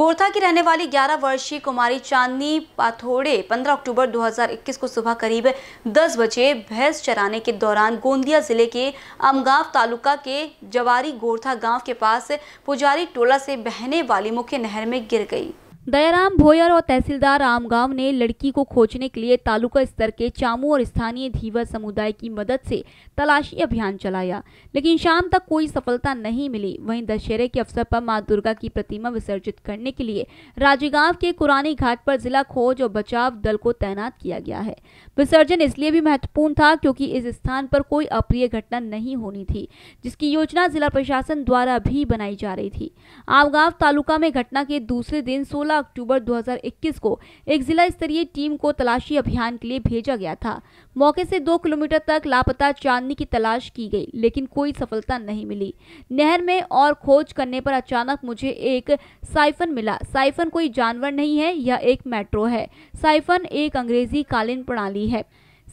गोरथा की रहने वाली 11 वर्षीय कुमारी चांदनी पाथोड़े 15 अक्टूबर 2021 को सुबह करीब 10 बजे भैंस चराने के दौरान गोंदिया जिले के अमगांव तालुका के जवारी गोरथा गांव के पास पुजारी टोला से बहने वाली मुख्य नहर में गिर गई दयाराम भोयर और तहसीलदार आमगांव ने लड़की को खोजने के लिए तालुका स्तर के चामू और स्थानीय धीवर समुदाय की मदद से तलाशी अभियान चलाया लेकिन शाम तक कोई सफलता नहीं मिली वहीं दशहरे के अवसर पर मां दुर्गा की प्रतिमा विसर्जित करने के लिए राजीगांव के कुरानी घाट पर जिला खोज और बचाव दल को तैनात किया गया है विसर्जन इसलिए भी महत्वपूर्ण था क्योंकि इस स्थान पर कोई अप्रिय घटना नहीं होनी थी जिसकी योजना जिला प्रशासन द्वारा भी बनाई जा रही थी आमगांव तालुका में घटना के दूसरे दिन सोलह 16 अक्टूबर 2021 को एक जिला स्तरीय टीम को तलाशी अभियान के लिए भेजा गया था मौके से दो किलोमीटर तक लापता चांदनी की तलाश की गई लेकिन कोई सफलता नहीं मिली नहर में और खोज करने पर अचानक मुझे एक साइफन मिला साइफन कोई जानवर नहीं है यह एक मेट्रो है साइफन एक अंग्रेजी कालीन प्रणाली है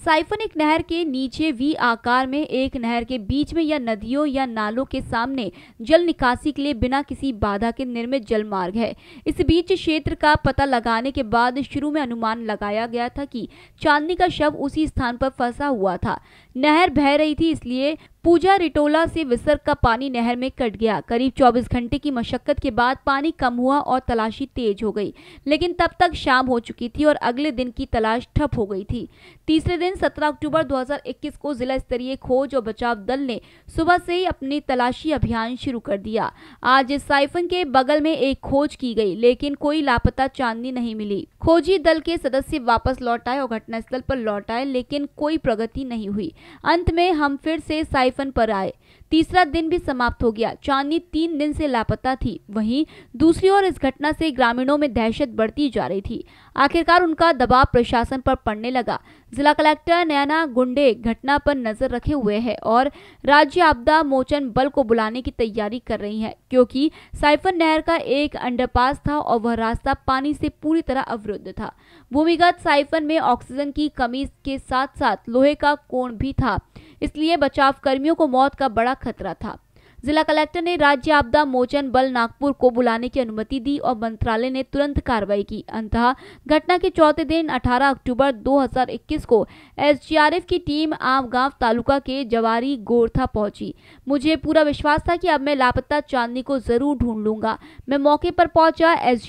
साइफन एक नहर के नीचे वी आकार में एक नहर के बीच में या नदियों या नालों के सामने जल निकासी के लिए बिना किसी बाधा के निर्मित जल मार्ग है इस बीच क्षेत्र का पता लगाने के बाद शुरू में अनुमान लगाया गया था कि चांदनी का शव उसी स्थान पर फंसा हुआ था नहर बह रही थी इसलिए पूजा रिटोला से विसर्ग का पानी नहर में कट गया करीब 24 घंटे की मशक्कत के बाद पानी कम हुआ और तलाशी तेज हो गई लेकिन तब तक शाम हो चुकी थी और अगले दिन की तलाश ठप हो गई थी तीसरे दिन 17 अक्टूबर 2021 को जिला स्तरीय खोज और बचाव दल ने सुबह से ही अपनी तलाशी अभियान शुरू कर दिया आज साइफन के बगल में एक खोज की गई लेकिन कोई लापता चांदनी नहीं मिली खोजी दल के सदस्य वापस लौट आए और घटनास्थल पर लौट आए लेकिन कोई प्रगति नहीं हुई अंत में हम फिर से साइफन पर आए तीसरा दिन भी समाप्त हो गया चांदनी तीन दिन से लापता थी वहीं दूसरी ओर इस घटना से ग्रामीणों में दहशत बढ़ती जा रही थी आखिरकार उनका दबाव प्रशासन पर पड़ने लगा जिला कलेक्टर नैना गुंडे घटना पर नजर रखे हुए है और राज्य आपदा मोचन बल को बुलाने की तैयारी कर रही है क्योंकि साइफन नहर का एक अंडरपास था और वह रास्ता पानी से पूरी तरह अवरुद्ध था भूमिगत साइफन में ऑक्सीजन की कमी के साथ साथ लोहे का कोण भी था इसलिए बचाव कर्मियों को मौत का बड़ा खतरा था जिला कलेक्टर ने राज्य आपदा मोचन बल नागपुर को बुलाने की अनुमति दी और मंत्रालय ने तुरंत कार्रवाई की अंततः घटना के चौथे दिन 18 अक्टूबर 2021 को एसडीआरएफ की टीम आम गांव तालुका के जवारी गोरथा पहुंची मुझे पूरा विश्वास था कि अब मैं लापता चांदनी को जरूर ढूंढ लूंगा मैं मौके पर पहुंचा एस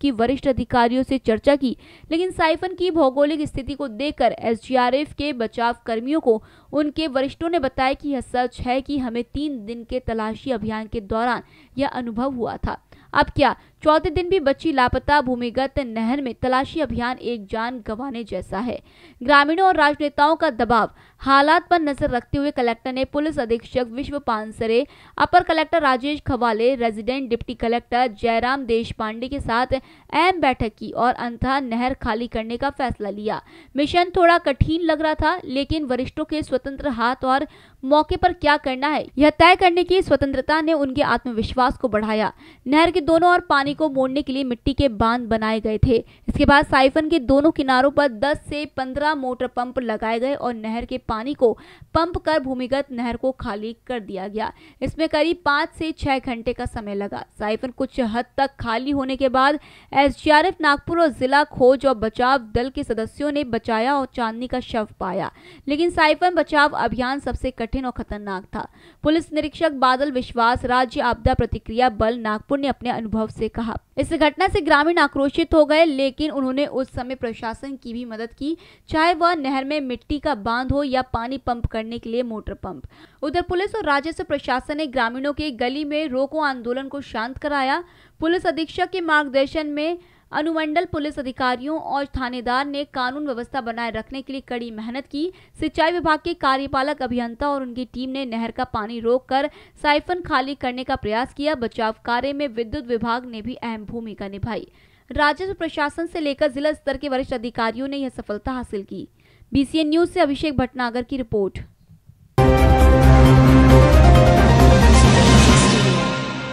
की वरिष्ठ अधिकारियों से चर्चा की लेकिन साइफन की भौगोलिक स्थिति को देखकर एस के बचाव कर्मियों को उनके वरिष्ठों ने बताया कि यह सच है कि हमें तीन दिन के तलाशी अभियान के दौरान यह अनुभव हुआ था अब क्या चौथे दिन भी बच्ची लापता भूमिगत नहर में तलाशी अभियान एक जान गंवाने जैसा है ग्रामीणों और राजनेताओं का दबाव हालात पर नजर रखते हुए कलेक्टर ने पुलिस अधीक्षक विश्व पानसरे अपर collector Rajesh Khawale resident deputy collector Jayram देश के साथ अहम बैठक की और अंतः नहर खाली करने का फैसला लिया मिशन थोड़ा कठिन लग रहा था लेकिन वरिष्ठों के स्वतंत्र हाथ और मौके पर क्या करना है यह तय करने की स्वतंत्रता ने उनके आत्मविश्वास को बढ़ाया नहर के के दोनों और पानी को मोड़ने के लिए मिट्टी के बांध बनाए गए थे इसके बाद साइफन के दोनों किनारों पर 10 से 15 मोटर पंप लगाए गए और नहर के पानी को पंप कर भूमिगत नहर को खाली कर दिया गया इसमें करीब पाँच से छः घंटे का समय लगा साइफन कुछ हद तक खाली होने के बाद एस नागपुर और जिला खोज और बचाव दल के सदस्यों ने बचाया और चांदनी का शव पाया लेकिन साइफन बचाव अभियान सबसे कठिन और खतरनाक था पुलिस निरीक्षक बादल विश्वास राज्य आपदा प्रतिक्रिया बल नागपुर ने अपने अपने अनुभव से कहा इस घटना से ग्रामीण आक्रोशित हो गए लेकिन उन्होंने उस समय प्रशासन की भी मदद की चाहे वह नहर में मिट्टी का बांध हो या पानी पंप करने के लिए मोटर पंप उधर पुलिस और राजस्व प्रशासन ने ग्रामीणों के गली में रोको आंदोलन को शांत कराया पुलिस अधीक्षक के मार्गदर्शन में अनुमंडल पुलिस अधिकारियों और थानेदार ने कानून व्यवस्था बनाए रखने के लिए कड़ी मेहनत की सिंचाई विभाग के कार्यपालक अभियंता और उनकी टीम ने नहर का पानी रोककर साइफन खाली करने का प्रयास किया बचाव कार्य में विद्युत विभाग ने भी अहम भूमिका निभाई राजस्व प्रशासन से लेकर जिला स्तर के वरिष्ठ अधिकारियों ने यह सफलता हासिल की बीसीएन न्यूज से अभिषेक भटनागर की रिपोर्ट